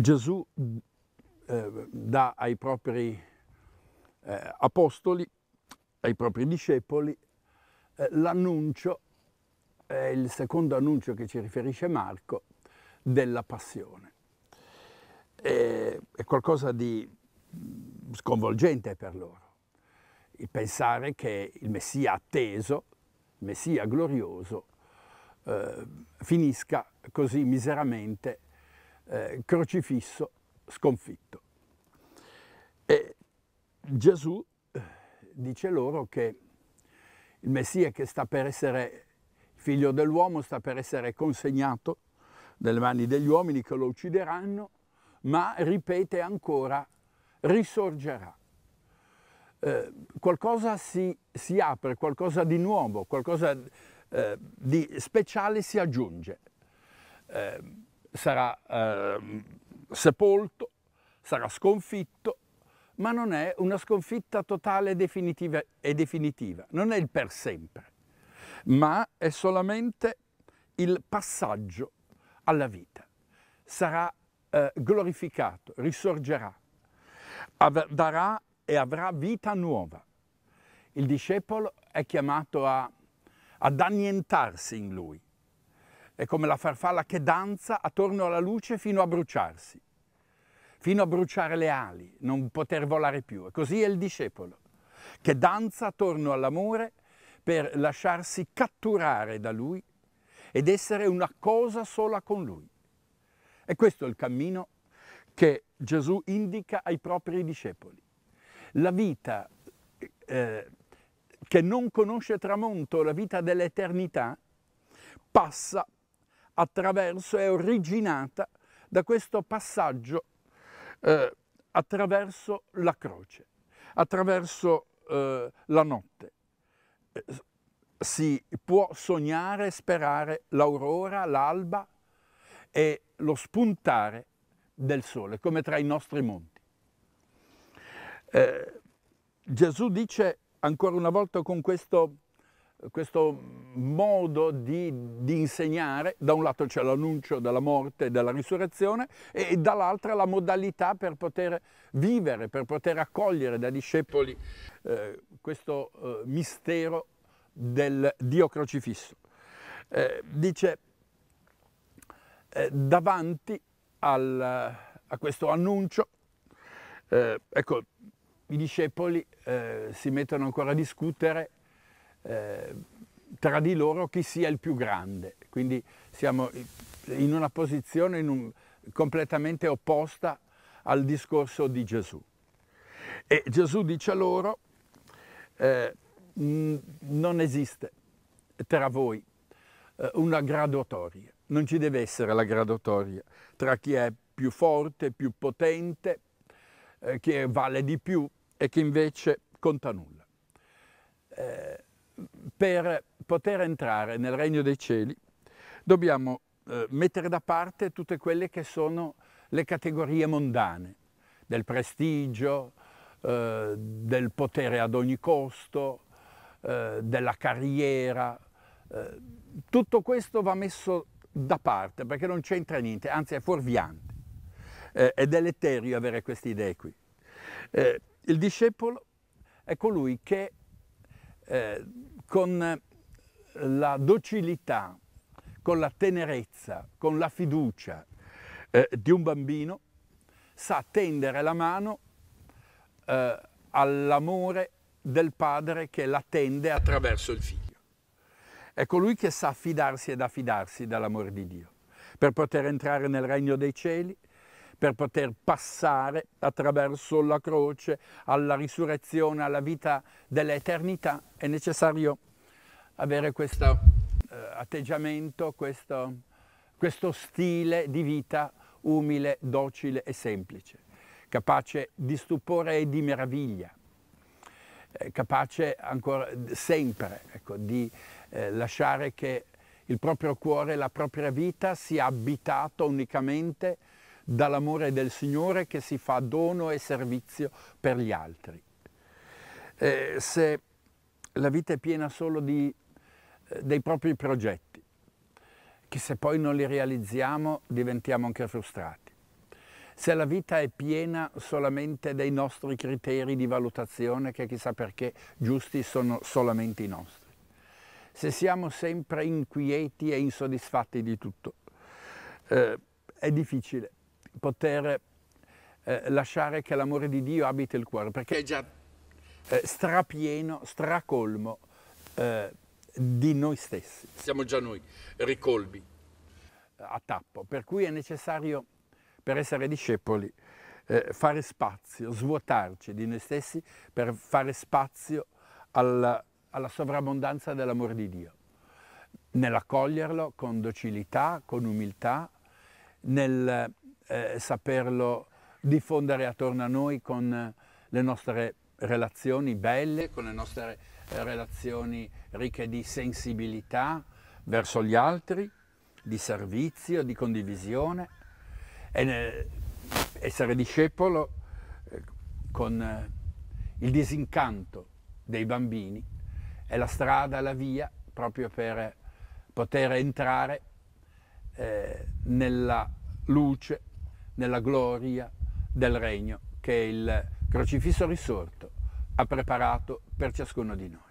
Gesù eh, dà ai propri eh, apostoli, ai propri discepoli, eh, l'annuncio, il secondo annuncio che ci riferisce Marco, della passione. E, è qualcosa di sconvolgente per loro, il pensare che il Messia atteso, il Messia glorioso, eh, finisca così miseramente eh, crocifisso sconfitto. E Gesù eh, dice loro che il Messia che sta per essere figlio dell'uomo sta per essere consegnato nelle mani degli uomini che lo uccideranno, ma ripete ancora, risorgerà. Eh, qualcosa si, si, apre, qualcosa di nuovo, qualcosa eh, di speciale si aggiunge. Eh, sarà eh, sepolto, sarà sconfitto, ma non è una sconfitta totale definitiva e definitiva, non è il per sempre, ma è solamente il passaggio alla vita. Sarà eh, glorificato, risorgerà, darà e avrà vita nuova. Il discepolo è chiamato a, ad annientarsi in lui, è come la farfalla che danza attorno alla luce fino a bruciarsi, fino a bruciare le ali, non poter volare più. E così è il discepolo, che danza attorno all'amore per lasciarsi catturare da lui ed essere una cosa sola con lui. E questo è il cammino che Gesù indica ai propri discepoli. La vita eh, che non conosce tramonto, la vita dell'eternità, passa attraverso, è originata da questo passaggio eh, attraverso la croce, attraverso eh, la notte. Eh, si può sognare e sperare l'aurora, l'alba e lo spuntare del sole, come tra i nostri monti. Eh, Gesù dice ancora una volta con questo questo modo di, di, insegnare, da un lato c'è l'annuncio della morte e della risurrezione e, dall'altra la modalità per poter vivere, per poter accogliere da discepoli eh, questo eh, mistero del Dio crocifisso. Eh, dice, eh, davanti al, a questo annuncio, eh, ecco, i discepoli eh, si mettono ancora a discutere eh, tra di loro chi sia il più grande. Quindi siamo in una posizione in un, completamente opposta al discorso di Gesù. E Gesù dice loro, eh, non esiste tra voi eh, una graduatoria, non ci deve essere la graduatoria tra chi è più forte, più potente, eh, che vale di più e che invece conta nulla. Eh, per poter entrare nel regno dei cieli dobbiamo eh, mettere da parte tutte quelle che sono le categorie mondane, del prestigio, eh, del potere ad ogni costo, eh, della carriera. Eh, tutto questo va messo da parte perché non c'entra niente, anzi è fuorviante. Eh, è deleterio avere queste idee qui. Eh, il discepolo è colui che eh, con la docilità, con la tenerezza, con la fiducia eh, di un bambino, sa tendere la mano eh, all'amore del padre che la tende attraverso il figlio. È colui ecco, che sa fidarsi ed affidarsi dall'amore di Dio per poter entrare nel regno dei cieli, per poter passare attraverso la croce alla risurrezione, alla vita dell'eternità, è necessario avere questo eh, atteggiamento, questo, questo stile di vita umile, docile e semplice, capace di stupore e di meraviglia, eh, capace ancora sempre ecco, di eh, lasciare che il proprio cuore, la propria vita sia abitato unicamente dall'amore del Signore che si fa dono e servizio per gli altri. Eh, se la vita è piena solo di, eh, dei propri progetti, che se poi non li realizziamo diventiamo anche frustrati. Se la vita è piena solamente dei nostri criteri di valutazione che chissà perché giusti sono solamente i nostri. Se siamo sempre inquieti e insoddisfatti di tutto, eh, è difficile poter eh, lasciare che l'amore di Dio abiti il cuore, perché è eh, già eh, strapieno, stracolmo eh, di noi stessi. Siamo già noi, ricolbi. A tappo, per cui è necessario, per essere discepoli, eh, fare spazio, svuotarci di noi stessi per fare spazio alla, alla sovrabbondanza dell'amore di Dio, nell'accoglierlo con docilità, con umiltà, nel eh, saperlo diffondere attorno a noi con eh, le nostre relazioni belle, con le nostre eh, relazioni ricche di sensibilità verso gli altri, di servizio, di condivisione. E essere discepolo eh, con il disincanto dei bambini è la strada, la via proprio per poter entrare nella luce nella gloria del regno che il crocifisso risorto ha preparato per ciascuno di noi.